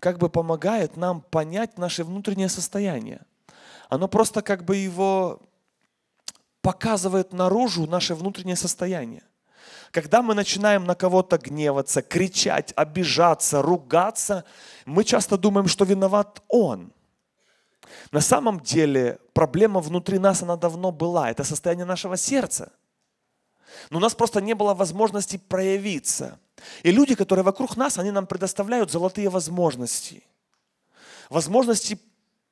как бы помогает нам понять наше внутреннее состояние. Оно просто как бы его показывает наружу наше внутреннее состояние. Когда мы начинаем на кого-то гневаться, кричать, обижаться, ругаться, мы часто думаем, что виноват он. На самом деле проблема внутри нас, она давно была. Это состояние нашего сердца. Но у нас просто не было возможности проявиться. И люди, которые вокруг нас, они нам предоставляют золотые возможности. Возможности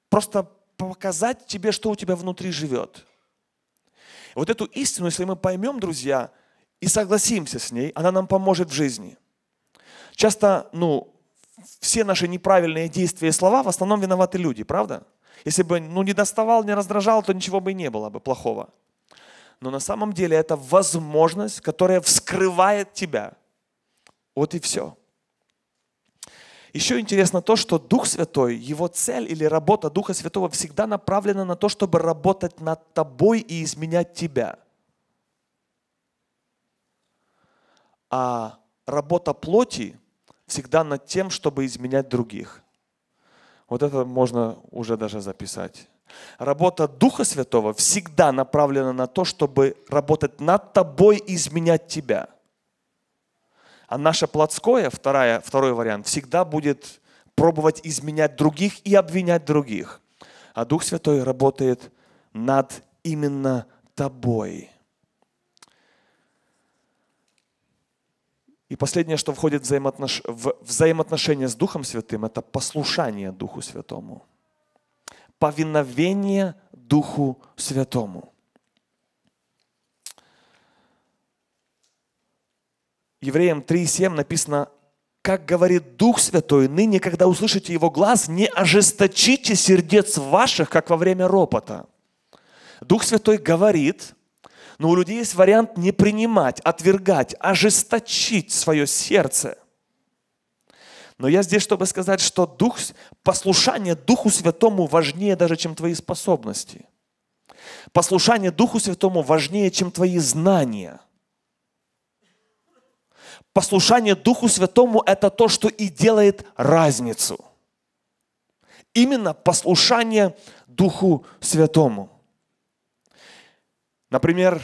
просто показать тебе, что у тебя внутри живет. Вот эту истину, если мы поймем, друзья, и согласимся с ней, она нам поможет в жизни. Часто, ну, все наши неправильные действия и слова в основном виноваты люди, правда? Если бы ну, не доставал, не раздражал, то ничего бы и не было бы плохого. Но на самом деле это возможность, которая вскрывает тебя. Вот и все. Еще интересно то, что Дух Святой, его цель или работа Духа Святого всегда направлена на то, чтобы работать над тобой и изменять тебя. А работа плоти всегда над тем, чтобы изменять других – вот это можно уже даже записать. Работа Духа Святого всегда направлена на то, чтобы работать над тобой и изменять тебя. А наше плотское, вторая, второй вариант, всегда будет пробовать изменять других и обвинять других. А Дух Святой работает над именно тобой. И последнее, что входит в, взаимоотнош... в взаимоотношения с Духом Святым, это послушание Духу Святому. Повиновение Духу Святому. Евреям 3.7 написано, как говорит Дух Святой, ныне, когда услышите Его глаз, не ожесточите сердец ваших, как во время ропота. Дух Святой говорит, но у людей есть вариант не принимать, отвергать, ожесточить свое сердце. Но я здесь, чтобы сказать, что дух, послушание Духу Святому важнее даже, чем твои способности. Послушание Духу Святому важнее, чем твои знания. Послушание Духу Святому – это то, что и делает разницу. Именно послушание Духу Святому – Например,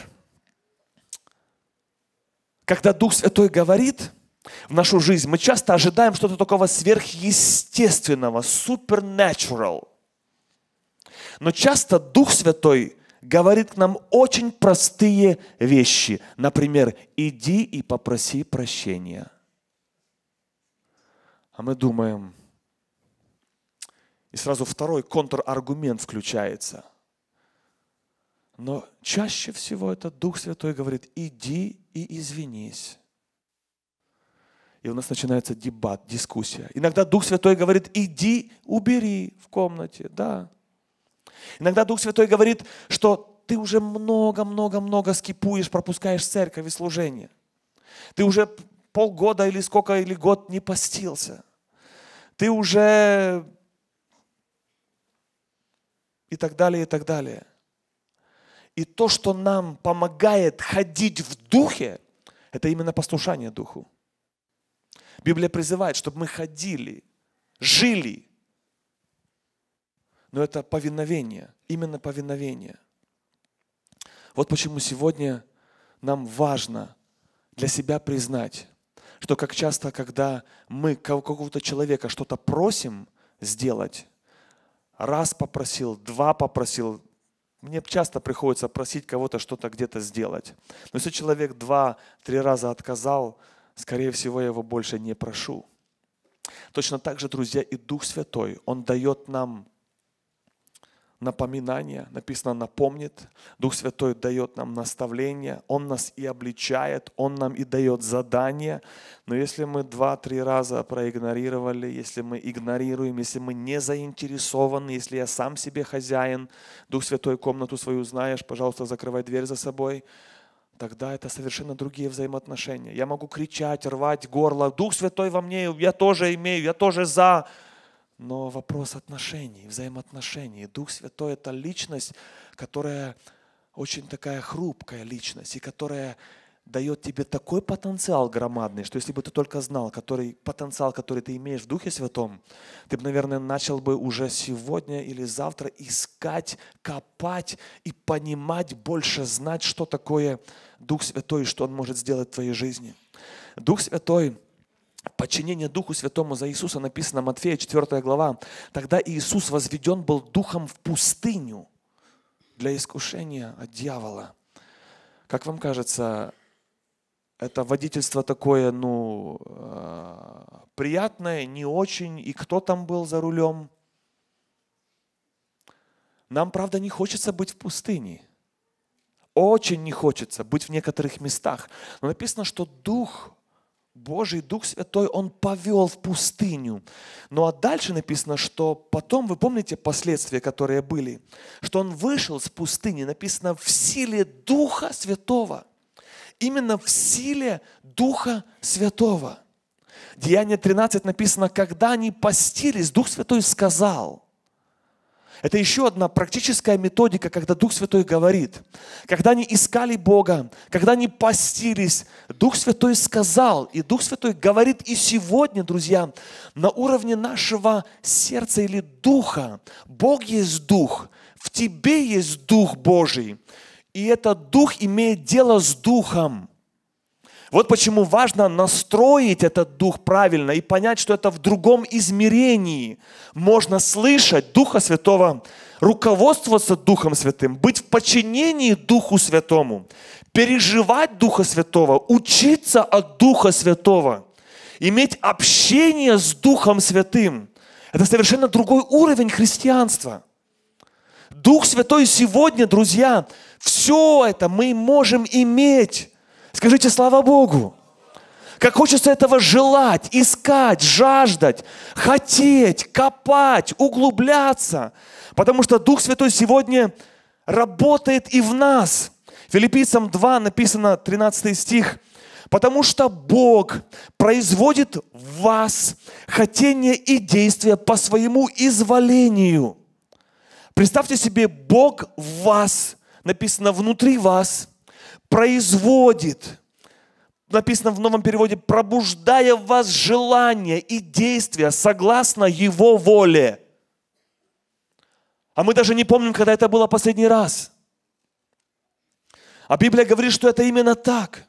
когда Дух Святой говорит в нашу жизнь, мы часто ожидаем что-то такого сверхъестественного, supernatural. Но часто Дух Святой говорит к нам очень простые вещи. Например, иди и попроси прощения. А мы думаем, и сразу второй контраргумент включается – но чаще всего этот Дух Святой говорит, иди и извинись. И у нас начинается дебат, дискуссия. Иногда Дух Святой говорит, иди, убери в комнате, да. Иногда Дух Святой говорит, что ты уже много-много-много скипуешь, пропускаешь церковь и служение. Ты уже полгода или сколько, или год не постился. Ты уже и так далее, и так далее. И то, что нам помогает ходить в духе, это именно послушание духу. Библия призывает, чтобы мы ходили, жили. Но это повиновение, именно повиновение. Вот почему сегодня нам важно для себя признать, что как часто, когда мы какого-то человека что-то просим сделать, раз попросил, два попросил, мне часто приходится просить кого-то что-то где-то сделать. Но если человек два-три раза отказал, скорее всего, я его больше не прошу. Точно так же, друзья, и Дух Святой, Он дает нам напоминание, написано напомнит. Дух Святой дает нам наставление, Он нас и обличает, Он нам и дает задание. Но если мы два-три раза проигнорировали, если мы игнорируем, если мы не заинтересованы, если я сам себе хозяин, Дух Святой комнату свою знаешь, пожалуйста, закрывай дверь за собой, тогда это совершенно другие взаимоотношения. Я могу кричать, рвать горло, Дух Святой во мне, я тоже имею, я тоже за, но вопрос отношений, взаимоотношений. Дух Святой – это личность, которая очень такая хрупкая личность, и которая дает тебе такой потенциал громадный, что если бы ты только знал, который потенциал, который ты имеешь в Духе Святом, ты бы, наверное, начал бы уже сегодня или завтра искать, копать и понимать больше, знать, что такое Дух Святой, и что Он может сделать в твоей жизни. Дух Святой – подчинение Духу Святому за Иисуса написано в Матфея 4 глава. Тогда Иисус возведен был Духом в пустыню для искушения от дьявола. Как вам кажется, это водительство такое, ну, э, приятное, не очень, и кто там был за рулем? Нам, правда, не хочется быть в пустыне. Очень не хочется быть в некоторых местах. Но написано, что Дух Божий Дух Святой, Он повел в пустыню. Ну а дальше написано, что потом, вы помните последствия, которые были, что Он вышел с пустыни, написано, в силе Духа Святого. Именно в силе Духа Святого. Деяние 13 написано, когда они постились, Дух Святой сказал – это еще одна практическая методика, когда Дух Святой говорит. Когда они искали Бога, когда они постились, Дух Святой сказал, и Дух Святой говорит и сегодня, друзья, на уровне нашего сердца или духа. Бог есть Дух, в тебе есть Дух Божий. И этот Дух имеет дело с Духом. Вот почему важно настроить этот дух правильно и понять, что это в другом измерении. Можно слышать Духа Святого, руководствоваться Духом Святым, быть в подчинении Духу Святому, переживать Духа Святого, учиться от Духа Святого, иметь общение с Духом Святым. Это совершенно другой уровень христианства. Дух Святой сегодня, друзья, все это мы можем иметь Скажите слава Богу. Как хочется этого желать, искать, жаждать, хотеть, копать, углубляться. Потому что Дух Святой сегодня работает и в нас. Филиппийцам 2 написано 13 стих. Потому что Бог производит в вас хотение и действия по своему изволению. Представьте себе, Бог в вас, написано внутри вас – производит, написано в новом переводе, пробуждая в вас желания и действия согласно Его воле. А мы даже не помним, когда это было последний раз. А Библия говорит, что это именно так.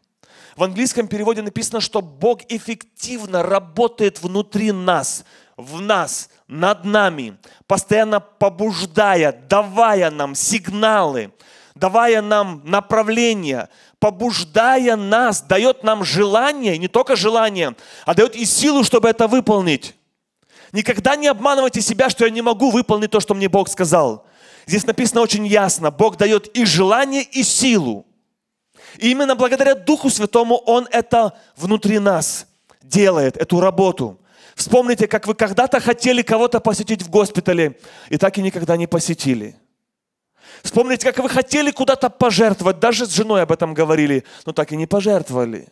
В английском переводе написано, что Бог эффективно работает внутри нас, в нас, над нами, постоянно побуждая, давая нам сигналы – давая нам направление, побуждая нас, дает нам желание, не только желание, а дает и силу, чтобы это выполнить. Никогда не обманывайте себя, что я не могу выполнить то, что мне Бог сказал. Здесь написано очень ясно, Бог дает и желание, и силу. И именно благодаря Духу Святому Он это внутри нас делает, эту работу – Вспомните, как вы когда-то хотели кого-то посетить в госпитале, и так и никогда не посетили. Вспомните, как вы хотели куда-то пожертвовать, даже с женой об этом говорили, но так и не пожертвовали.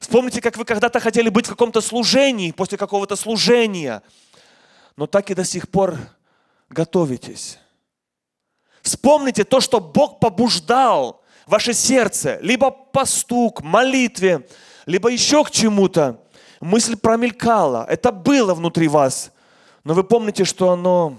Вспомните, как вы когда-то хотели быть в каком-то служении, после какого-то служения, но так и до сих пор готовитесь. Вспомните то, что Бог побуждал ваше сердце, либо посту молитве, либо еще к чему-то. Мысль промелькала, это было внутри вас, но вы помните, что оно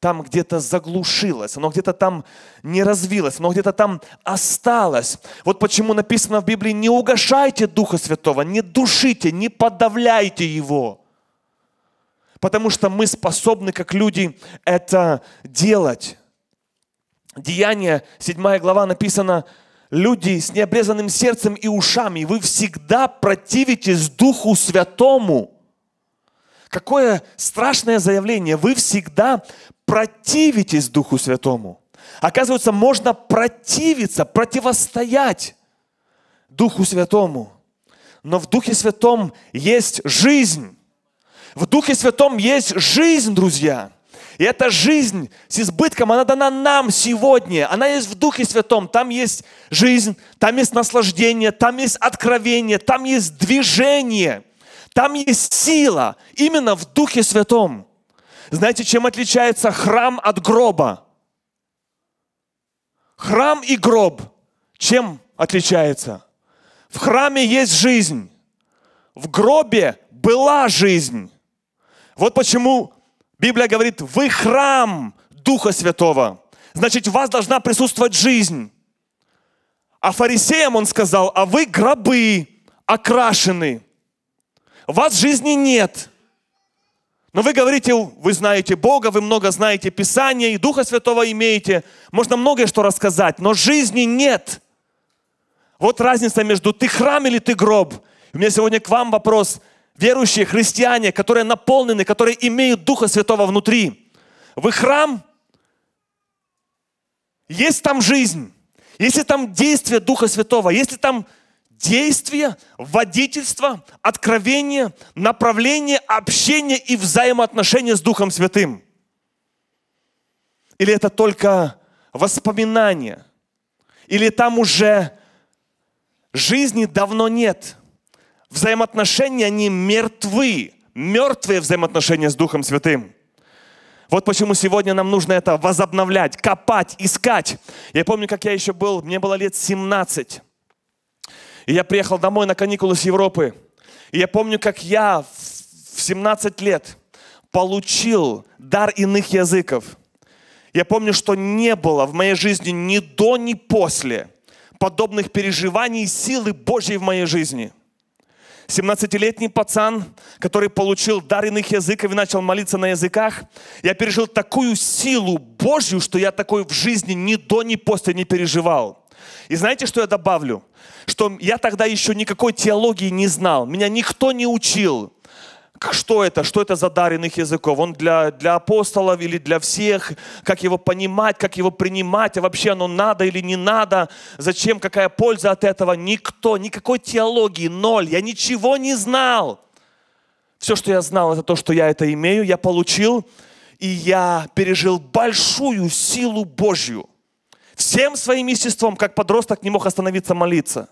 там где-то заглушилось, оно где-то там не развилось, оно где-то там осталось. Вот почему написано в Библии, не угошайте Духа Святого, не душите, не подавляйте Его. Потому что мы способны, как люди, это делать. Деяние, 7 глава написано, люди с необрезанным сердцем и ушами, вы всегда противитесь Духу Святому. Какое страшное заявление. Вы всегда противитесь Духу Святому. Оказывается, можно противиться, противостоять Духу Святому. Но в Духе Святом есть жизнь. В Духе Святом есть жизнь, друзья. И эта жизнь с избытком, она дана нам сегодня. Она есть в Духе Святом. Там есть жизнь, там есть наслаждение, там есть откровение, там есть движение, там есть сила. Именно в Духе Святом. Знаете, чем отличается храм от гроба? Храм и гроб чем отличается? В храме есть жизнь. В гробе была жизнь. Вот почему Библия говорит, вы храм Духа Святого. Значит, в вас должна присутствовать жизнь. А фарисеям он сказал, а вы гробы окрашены. Вас жизни нет. Но вы говорите, вы знаете Бога, вы много знаете Писания и Духа Святого имеете. Можно многое что рассказать, но жизни нет. Вот разница между ты храм или ты гроб. У меня сегодня к вам вопрос. Верующие христиане, которые наполнены, которые имеют Духа Святого внутри. Вы храм? Есть там жизнь? Если там действие Духа Святого? Если там действие, водительство, откровение, направление, общение и взаимоотношения с Духом Святым? Или это только воспоминания? Или там уже жизни давно нет? Взаимоотношения, они мертвы, мертвые взаимоотношения с Духом Святым. Вот почему сегодня нам нужно это возобновлять, копать, искать. Я помню, как я еще был, мне было лет 17. И я приехал домой на каникулы с Европы. И я помню, как я в 17 лет получил дар иных языков. Я помню, что не было в моей жизни ни до, ни после подобных переживаний силы Божьей в моей жизни. 17-летний пацан, который получил дар иных языков и начал молиться на языках, я пережил такую силу Божью, что я такой в жизни ни до, ни после не переживал. И знаете, что я добавлю? что я тогда еще никакой теологии не знал, меня никто не учил, что это, что это за дар иных языков, он для, для апостолов или для всех, как его понимать, как его принимать, а вообще оно надо или не надо, зачем, какая польза от этого, никто, никакой теологии, ноль, я ничего не знал. Все, что я знал, это то, что я это имею, я получил, и я пережил большую силу Божью. Всем своим естеством, как подросток, не мог остановиться молиться.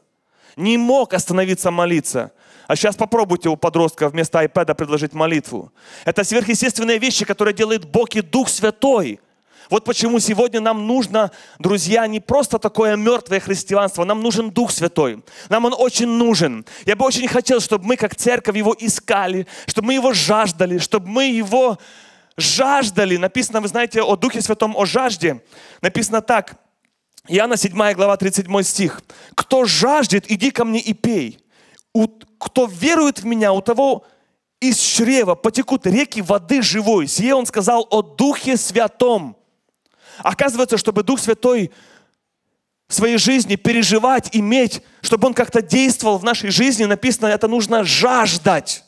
Не мог остановиться молиться. А сейчас попробуйте у подростка вместо iPad предложить молитву. Это сверхъестественные вещи, которые делает Бог и Дух Святой. Вот почему сегодня нам нужно, друзья, не просто такое мертвое христианство, нам нужен Дух Святой. Нам Он очень нужен. Я бы очень хотел, чтобы мы как церковь Его искали, чтобы мы Его жаждали, чтобы мы Его жаждали. Написано, вы знаете, о Духе Святом, о жажде. Написано так – Иоанна 7 глава 37 стих. «Кто жаждет, иди ко мне и пей. У Кто верует в меня, у того из чрева потекут реки воды живой. Сие он сказал о Духе Святом». Оказывается, чтобы Дух Святой в своей жизни переживать, иметь, чтобы он как-то действовал в нашей жизни, написано, это нужно жаждать.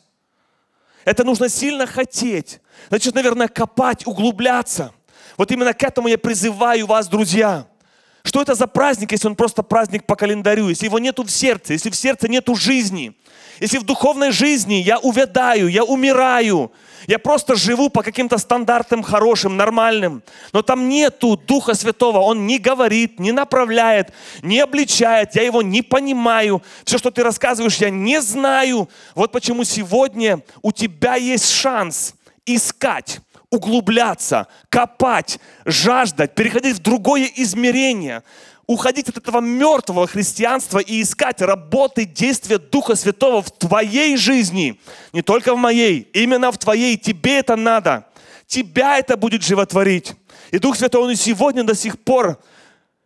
Это нужно сильно хотеть. Значит, наверное, копать, углубляться. Вот именно к этому я призываю вас, друзья – что это за праздник, если он просто праздник по календарю, если его нету в сердце, если в сердце нету жизни, если в духовной жизни я увядаю, я умираю, я просто живу по каким-то стандартам хорошим, нормальным, но там нету Духа Святого, он не говорит, не направляет, не обличает, я его не понимаю, все, что ты рассказываешь, я не знаю. Вот почему сегодня у тебя есть шанс искать углубляться, копать, жаждать, переходить в другое измерение, уходить от этого мертвого христианства и искать работы, действия Духа Святого в твоей жизни, не только в моей, именно в твоей. Тебе это надо. Тебя это будет животворить. И Дух Святой, Он и сегодня до сих пор,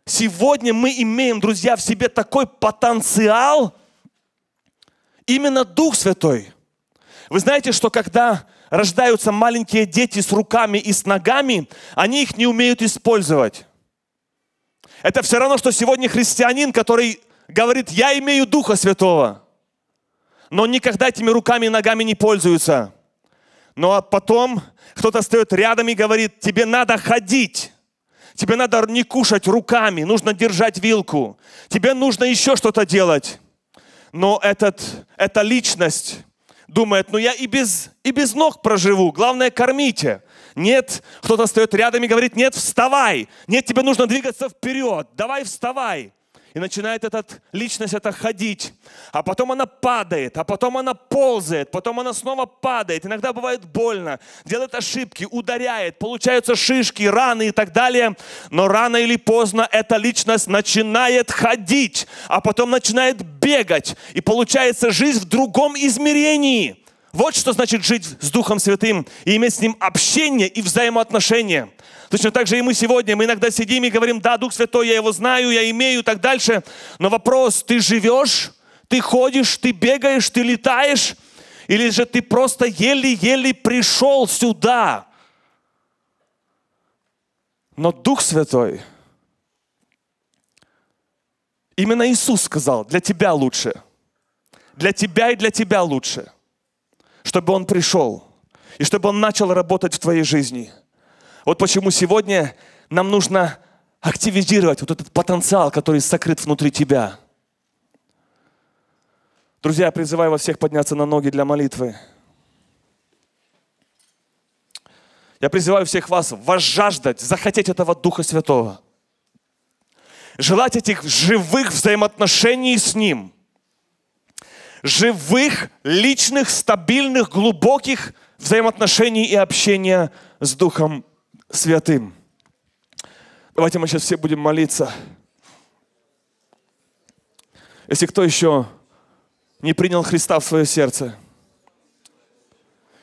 сегодня мы имеем, друзья, в себе такой потенциал, именно Дух Святой. Вы знаете, что когда рождаются маленькие дети с руками и с ногами, они их не умеют использовать. Это все равно, что сегодня христианин, который говорит, я имею Духа Святого, но никогда этими руками и ногами не пользуется. Ну а потом кто-то стоит рядом и говорит, тебе надо ходить. Тебе надо не кушать руками, нужно держать вилку. Тебе нужно еще что-то делать. Но этот, эта личность, думает, ну я и без, и без ног проживу, главное кормите. Нет, кто-то стоит рядом и говорит, нет, вставай, нет, тебе нужно двигаться вперед, давай вставай и начинает эта личность это ходить. А потом она падает, а потом она ползает, потом она снова падает. Иногда бывает больно, делает ошибки, ударяет, получаются шишки, раны и так далее. Но рано или поздно эта личность начинает ходить, а потом начинает бегать. И получается жизнь в другом измерении. Вот что значит жить с Духом Святым и иметь с Ним общение и взаимоотношения. Точно так же и мы сегодня. Мы иногда сидим и говорим, да, Дух Святой, я его знаю, я имею и так дальше. Но вопрос, ты живешь, ты ходишь, ты бегаешь, ты летаешь, или же ты просто еле-еле пришел сюда. Но Дух Святой, именно Иисус сказал, для тебя лучше. Для тебя и для тебя лучше. Чтобы Он пришел. И чтобы Он начал работать в твоей жизни – вот почему сегодня нам нужно активизировать вот этот потенциал, который сокрыт внутри тебя. Друзья, я призываю вас всех подняться на ноги для молитвы. Я призываю всех вас возжаждать, захотеть этого Духа Святого. Желать этих живых взаимоотношений с Ним. Живых, личных, стабильных, глубоких взаимоотношений и общения с Духом святым. Давайте мы сейчас все будем молиться. Если кто еще не принял Христа в свое сердце,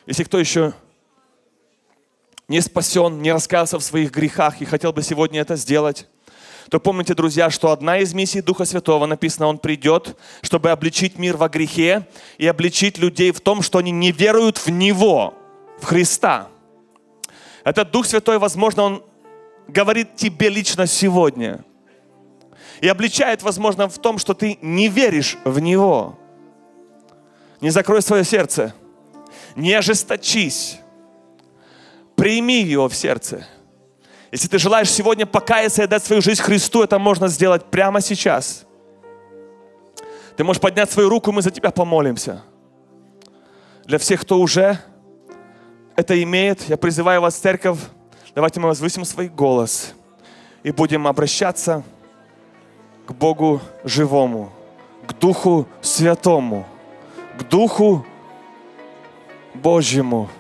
если кто еще не спасен, не раскаялся в своих грехах и хотел бы сегодня это сделать, то помните, друзья, что одна из миссий Духа Святого написано, Он придет, чтобы обличить мир во грехе и обличить людей в том, что они не веруют в Него, в Христа – этот Дух Святой, возможно, Он говорит тебе лично сегодня. И обличает, возможно, в том, что ты не веришь в Него. Не закрой свое сердце. Не ожесточись. Прими его в сердце. Если ты желаешь сегодня покаяться и отдать свою жизнь Христу, это можно сделать прямо сейчас. Ты можешь поднять свою руку, и мы за тебя помолимся. Для всех, кто уже это имеет, я призываю вас, церковь, давайте мы возвысим свой голос и будем обращаться к Богу живому, к Духу Святому, к Духу Божьему.